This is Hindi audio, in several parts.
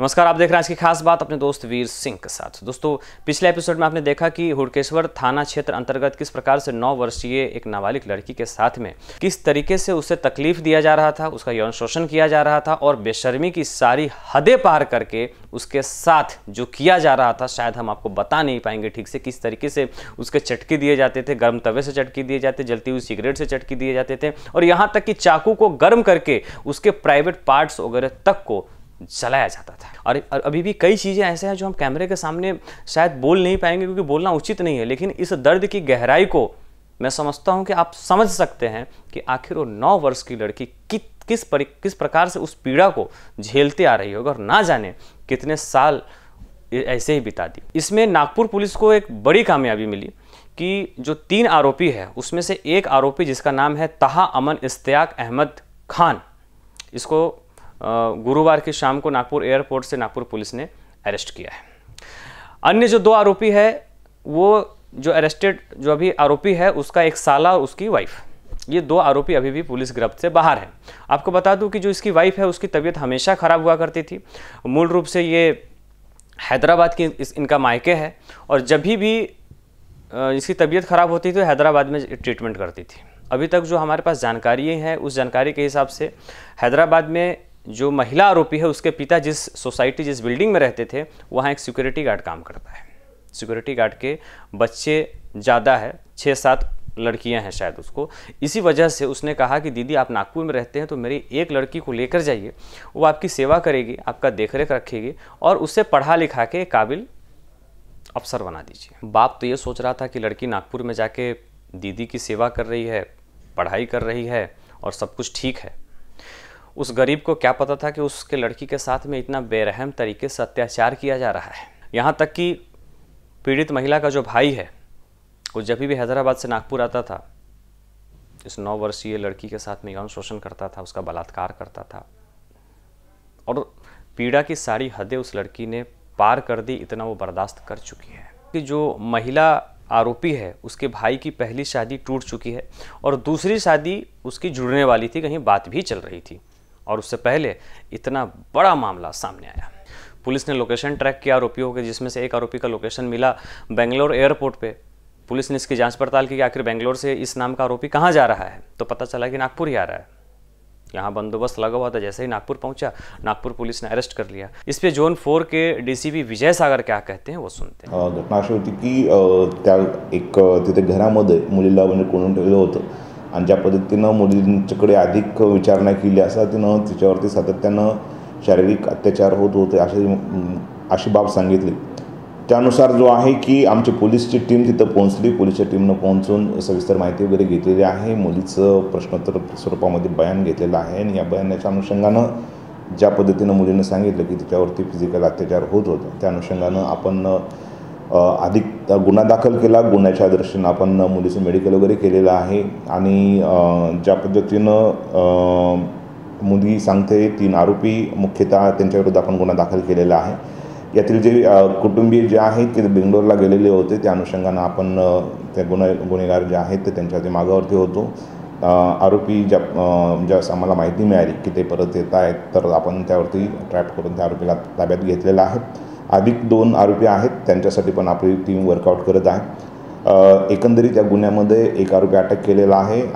नमस्कार आप देख रहे हैं आज की खास बात अपने दोस्त वीर सिंह के साथ दोस्तों पिछले एपिसोड में आपने देखा कि हुड़केश्वर थाना क्षेत्र अंतर्गत किस प्रकार से नौ वर्षीय एक नाबालिग लड़की के साथ में किस तरीके से उसे तकलीफ दिया जा रहा था उसका यौन शोषण किया जा रहा था और बेशर्मी की सारी हदें पार करके उसके साथ जो किया जा रहा था शायद हम आपको बता नहीं पाएंगे ठीक से किस तरीके से उसके चटके दिए जाते थे गर्म तवे से चटके दिए जाते जलती हुई सिगरेट से चटके दिए जाते थे और यहाँ तक कि चाकू को गर्म करके उसके प्राइवेट पार्ट्स वगैरह तक को चलाया जाता था और अभी भी कई चीज़ें ऐसे हैं जो हम कैमरे के सामने शायद बोल नहीं पाएंगे क्योंकि बोलना उचित नहीं है लेकिन इस दर्द की गहराई को मैं समझता हूँ कि आप समझ सकते हैं कि आखिर वो नौ वर्ष की लड़की कि, किस पर किस प्रकार से उस पीड़ा को झेलते आ रही होगी और ना जाने कितने साल ऐसे ही बिता दी इसमें नागपुर पुलिस को एक बड़ी कामयाबी मिली कि जो तीन आरोपी है उसमें से एक आरोपी जिसका नाम है तहा अमन इश्तियाक अहमद खान इसको गुरुवार की शाम को नागपुर एयरपोर्ट से नागपुर पुलिस ने अरेस्ट किया है अन्य जो दो आरोपी है वो जो अरेस्टेड जो अभी आरोपी है उसका एक साला और उसकी वाइफ ये दो आरोपी अभी भी पुलिस गिरफ्त से बाहर हैं आपको बता दूं कि जो इसकी वाइफ है उसकी तबीयत हमेशा ख़राब हुआ करती थी मूल रूप से ये हैदराबाद की इस इनका मायके है और जब भी, भी इसकी तबीयत ख़राब होती थी तो हैदराबाद में ट्रीटमेंट करती थी अभी तक जो हमारे पास जानकारी है उस जानकारी के हिसाब से हैदराबाद में जो महिला आरोपी है उसके पिता जिस सोसाइटी जिस बिल्डिंग में रहते थे वहाँ एक सिक्योरिटी गार्ड काम करता है सिक्योरिटी गार्ड के बच्चे ज़्यादा है छः सात लड़कियां हैं शायद उसको इसी वजह से उसने कहा कि दीदी आप नागपुर में रहते हैं तो मेरी एक लड़की को लेकर जाइए वो आपकी सेवा करेगी आपका देख रेख रखेगी और उसे पढ़ा लिखा के काबिल अफसर बना दीजिए बाप तो ये सोच रहा था कि लड़की नागपुर में जाके दीदी की सेवा कर रही है पढ़ाई कर रही है और सब कुछ ठीक है उस गरीब को क्या पता था कि उसके लड़की के साथ में इतना बेरहम तरीके से अत्याचार किया जा रहा है यहाँ तक कि पीड़ित महिला का जो भाई है वो जब भी हैदराबाद से नागपुर आता था इस नौ वर्षीय लड़की के साथ में यौन शोषण करता था उसका बलात्कार करता था और पीड़ा की सारी हदें उस लड़की ने पार कर दी इतना वो बर्दाश्त कर चुकी है कि जो महिला आरोपी है उसके भाई की पहली शादी टूट चुकी है और दूसरी शादी उसकी जुड़ने वाली थी कहीं बात भी चल रही थी और उससे पहले इतना बड़ा मामला सामने आया पुलिस ने लोकेशन ट्रैक किया आरोपियों के जिसमें से एक आरोपी का लोकेशन मिला बेंगलोर एयरपोर्ट पे पुलिस ने इसकी जांच पड़ताल की कि आखिर बेंगलोर से इस नाम का आरोपी कहाँ जा रहा है तो पता चला कि नागपुर ही आ रहा है यहाँ बंदोबस्त लगा हुआ था जैसे ही नागपुर पहुंचा नागपुर पुलिस ने अरेस्ट कर लिया इस पे जोन फोर के डीसीपी विजय सागर क्या कहते हैं वो सुनते हैं घटना अभी होती कि एक तिथे घरामध्ये मुलीला म्हणजे कोणून आणि ज्या पद्धतीनं मुलींच्याकडे अधिक विचारणा केली असा तिनं तिच्यावरती सातत्यानं शारीरिक अत्याचार होत होते अशी अशी बाब सांगितली त्यानुसार जो आहे की आमची पोलीसची टीम तिथं पोहोचली पोलीसच्या टीमनं पोहोचून सविस्तर माहिती वगैरे घेतलेली आहे मुलीचं प्रश्नोत्तर स्वरूपामध्ये बयान घेतलेलं आहे आणि या बयानाच्या अनुषंगानं ज्या पद्धतीनं मुलीनं सांगितलं की तिच्यावरती फिजिकल अत्याचार होत होता त्या अनुषंगानं आपण अधिक गुन्हा दाखल केला गुन्ह्याच्या दृष्टीनं आपण मुलीचं मेडिकल वगैरे केलेलं आहे आणि ज्या पद्धतीनं मुली सांगते तीन आरोपी मुख्यतः त्यांच्याविरुद्ध आपण गुन्हा दाखल केलेला आहे यातील जे कुटुंबीय जे आहेत ते बेंगलोरला गेलेले होते त्या अनुषंगानं आपण त्या गुन्हे गुन्हेगार जे आहेत ते त्यांच्या ते मागावरती होतो आरोपी ज्या ज्या आम्हाला माहिती मिळाली की ते परत येत आहेत तर आपण त्यावरती ट्रॅप करून त्या आरोपीला ताब्यात घेतलेला आहे अधिक दोन आरोपी आहेत अपनी टीम वर्कआउट करत आहे एकंदरी या गुन्ह्यामध्ये एक आरोपी अटक के लिए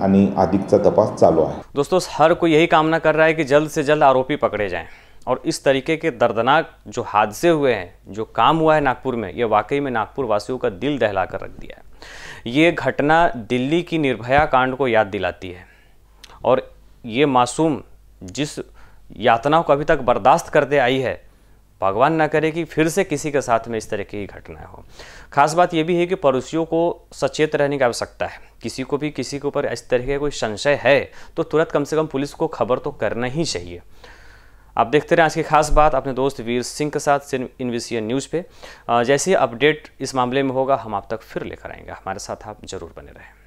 अधिक अधिकचा तपास चालू है दोस्तों हर कोई यही कामना कर रहा है कि जल्द से जल्द आरोपी पकड़े जाएं और इस तरीके के दर्दनाक जो हादसे हुए हैं जो काम हुआ है नागपुर में ये वाकई में नागपुर वासियों का दिल दहला कर रख दिया है ये घटना दिल्ली की निर्भया कांड को याद दिलाती है और ये मासूम जिस यातनाओं को अभी तक बर्दाश्त करते आई है भगवान ना करे कि फिर से किसी के साथ में इस तरह की घटनाएं हो खास बात यह भी है कि पड़ोसियों को सचेत रहने की आवश्यकता है किसी को भी किसी के ऊपर इस तरह का कोई संशय है तो तुरंत कम से कम पुलिस को खबर तो करना ही चाहिए आप देखते रहे आज की खास बात अपने दोस्त वीर सिंह के साथ एन न्यूज़ पे जैसे अपडेट इस मामले में होगा हम आप तक फिर लेकर आएंगे हमारे साथ आप जरूर बने रहें